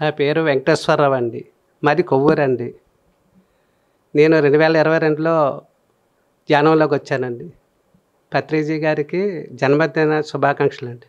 నా పేరు వెంకటేశ్వరరావు అండి మాది కొవ్వూరండి నేను రెండు వేల ఇరవై రెండులో ధ్యానంలోకి వచ్చానండి పత్రిజీ గారికి జన్మదిన శుభాకాంక్షలు అండి